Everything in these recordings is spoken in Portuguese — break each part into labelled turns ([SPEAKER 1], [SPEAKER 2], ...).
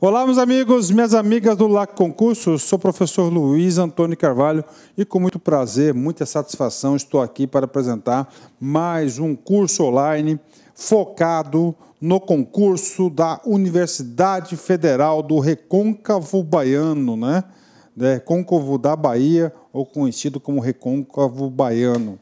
[SPEAKER 1] Olá, meus amigos, minhas amigas do LAC Concurso, sou o professor Luiz Antônio Carvalho e com muito prazer, muita satisfação estou aqui para apresentar mais um curso online focado no concurso da Universidade Federal do Recôncavo Baiano, né? É, Recôncavo da Bahia, ou conhecido como Recôncavo Baiano.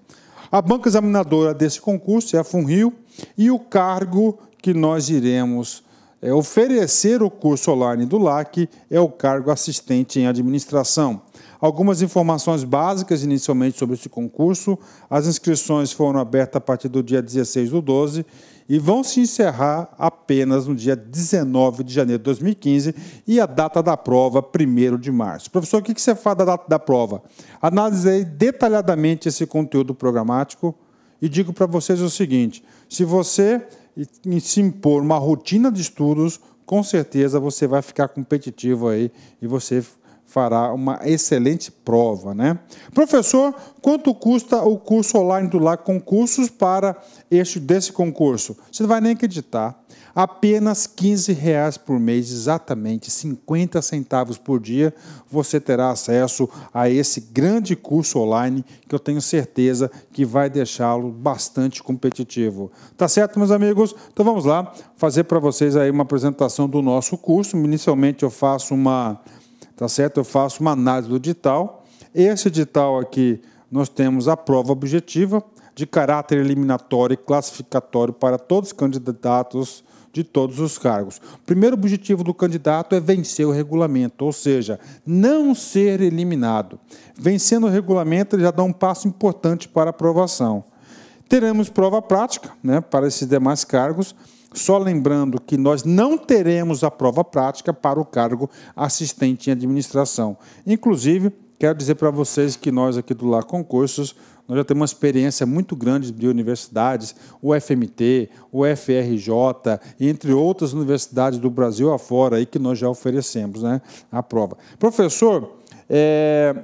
[SPEAKER 1] A banca examinadora desse concurso é a FUNRIO e o cargo que nós iremos é oferecer o curso online do LAC é o cargo assistente em administração. Algumas informações básicas inicialmente sobre esse concurso. As inscrições foram abertas a partir do dia 16 do 12 e vão se encerrar apenas no dia 19 de janeiro de 2015 e a data da prova, 1 de março. Professor, o que você faz da data da prova? Analisei detalhadamente esse conteúdo programático e digo para vocês o seguinte: se você e, se impor uma rotina de estudos, com certeza você vai ficar competitivo aí e você fará uma excelente prova, né? Professor, quanto custa o curso online do LAC Concursos para este desse concurso? Você não vai nem acreditar. Apenas R$ reais por mês, exatamente 50 centavos por dia, você terá acesso a esse grande curso online que eu tenho certeza que vai deixá-lo bastante competitivo. Tá certo, meus amigos? Então vamos lá fazer para vocês aí uma apresentação do nosso curso. Inicialmente eu faço uma tá certo? Eu faço uma análise do edital. Esse edital aqui nós temos a prova objetiva de caráter eliminatório e classificatório para todos os candidatos de todos os cargos. O primeiro objetivo do candidato é vencer o regulamento, ou seja, não ser eliminado. Vencendo o regulamento, ele já dá um passo importante para a aprovação. Teremos prova prática né, para esses demais cargos, só lembrando que nós não teremos a prova prática para o cargo assistente em administração. Inclusive, quero dizer para vocês que nós aqui do Lá Concursos, nós já temos uma experiência muito grande de universidades, o FMT, o FRJ, entre outras universidades do Brasil afora aí que nós já oferecemos né, a prova. Professor, é,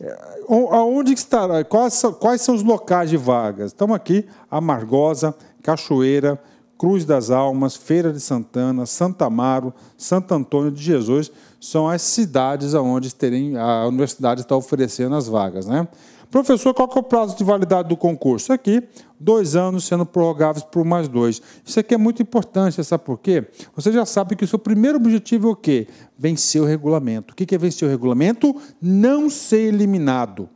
[SPEAKER 1] é aonde estará? Quais, quais são os locais de vagas? Estamos aqui, Amargosa, Cachoeira, Cruz das Almas, Feira de Santana, Santa Amaro, Santo Antônio de Jesus, são as cidades onde terem, a universidade está oferecendo as vagas. Né? Professor, qual que é o prazo de validade do concurso? Aqui, dois anos sendo prorrogáveis por mais dois. Isso aqui é muito importante, sabe por quê? Você já sabe que o seu primeiro objetivo é o quê? Vencer o regulamento. O que é vencer o regulamento? Não ser eliminado.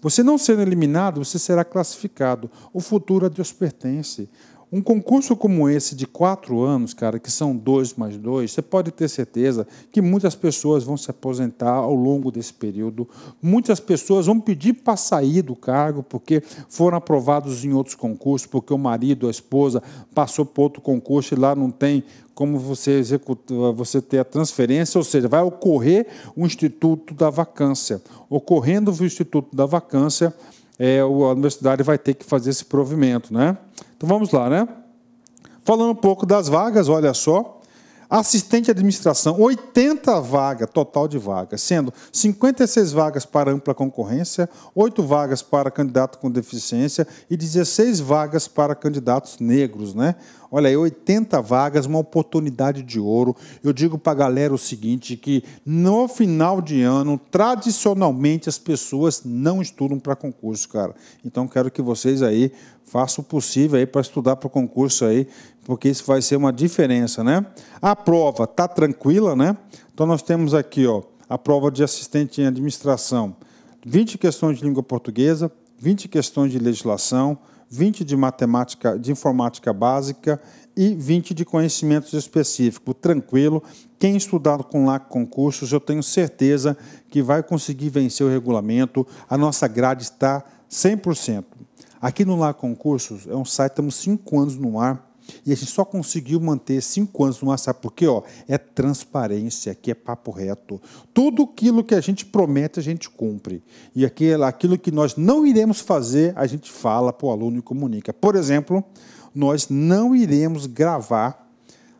[SPEAKER 1] Você não sendo eliminado, você será classificado. O futuro a é Deus pertence. Um concurso como esse de quatro anos, cara, que são dois mais dois, você pode ter certeza que muitas pessoas vão se aposentar ao longo desse período. Muitas pessoas vão pedir para sair do cargo porque foram aprovados em outros concursos, porque o marido, a esposa passou para outro concurso e lá não tem como você executar, você ter a transferência, ou seja, vai ocorrer o um instituto da vacância. Ocorrendo o instituto da vacância, é, a universidade vai ter que fazer esse provimento. Né? Então vamos lá, né? Falando um pouco das vagas, olha só. Assistente de administração, 80 vagas, total de vagas, sendo 56 vagas para ampla concorrência, 8 vagas para candidato com deficiência e 16 vagas para candidatos negros, né? Olha aí, 80 vagas, uma oportunidade de ouro. Eu digo para a galera o seguinte, que no final de ano, tradicionalmente, as pessoas não estudam para concurso, cara. Então, quero que vocês aí façam o possível aí para estudar para o concurso aí, porque isso vai ser uma diferença, né? A prova tá tranquila, né? Então nós temos aqui, ó, a prova de assistente em administração, 20 questões de língua portuguesa, 20 questões de legislação, 20 de matemática, de informática básica e 20 de conhecimentos específicos. Tranquilo, quem estudar com LAC concursos, eu tenho certeza que vai conseguir vencer o regulamento. A nossa grade está 100%. Aqui no LAC concursos, é um site, estamos cinco anos no ar e a gente só conseguiu manter cinco anos no WhatsApp, porque ó, é transparência, aqui é papo reto. Tudo aquilo que a gente promete, a gente cumpre. E aquilo, aquilo que nós não iremos fazer, a gente fala para o aluno e comunica. Por exemplo, nós não iremos gravar,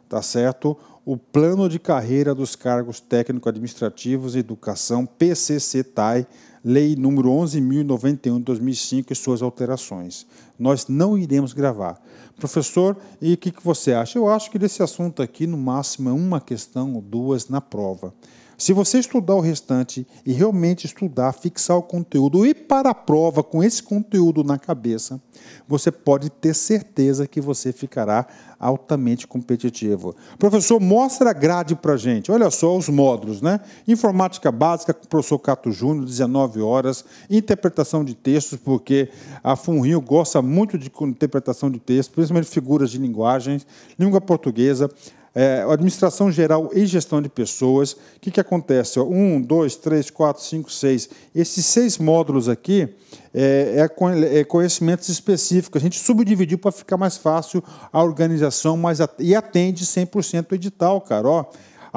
[SPEAKER 1] tá certo? O plano de carreira dos cargos técnico-administrativos, educação, PCC-TAI, Lei número 11.091 de 2005 e suas alterações. Nós não iremos gravar. Professor, e o que, que você acha? Eu acho que desse assunto aqui, no máximo, é uma questão ou duas na prova. Se você estudar o restante e realmente estudar, fixar o conteúdo e para a prova com esse conteúdo na cabeça, você pode ter certeza que você ficará altamente competitivo. Professor, mostra a grade para gente. Olha só os módulos, né? Informática básica com o professor Cato Júnior, 19 horas. Interpretação de textos, porque a Funrio gosta muito de interpretação de textos, principalmente figuras de linguagens. Língua portuguesa é, administração geral e gestão de pessoas. O que, que acontece? um, dois, três, quatro, cinco, seis. Esses seis módulos aqui é, é, é conhecimentos específicos. A gente subdividiu para ficar mais fácil a organização mas e atende 100% o edital, cara. Ó,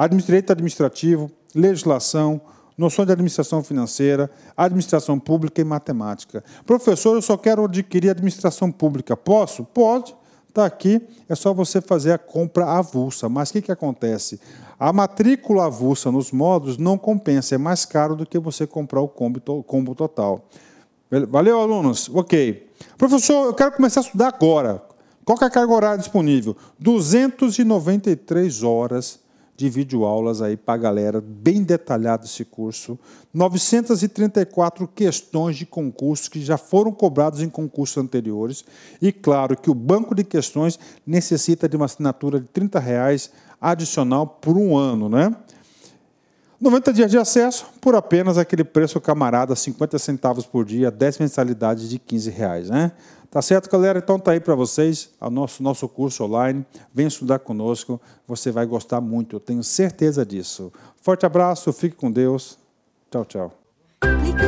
[SPEAKER 1] direito administrativo, legislação, noção de administração financeira, administração pública e matemática. Professor, eu só quero adquirir administração pública. Posso? Pode. Está aqui, é só você fazer a compra avulsa. Mas o que, que acontece? A matrícula avulsa nos módulos não compensa, é mais caro do que você comprar o combo, to combo total. Valeu, alunos? Ok. Professor, eu quero começar a estudar agora. Qual é a carga horária disponível? 293 horas de videoaulas aí para a galera, bem detalhado esse curso. 934 questões de concurso que já foram cobrados em concursos anteriores. E claro que o banco de questões necessita de uma assinatura de R$ reais adicional por um ano, né? 90 dias de acesso por apenas aquele preço camarada, 50 centavos por dia, 10 mensalidades de 15 reais, né? Tá certo, galera? Então tá aí para vocês o nosso, nosso curso online. Vem estudar conosco, você vai gostar muito, eu tenho certeza disso. Forte abraço, fique com Deus. Tchau, tchau. Clique,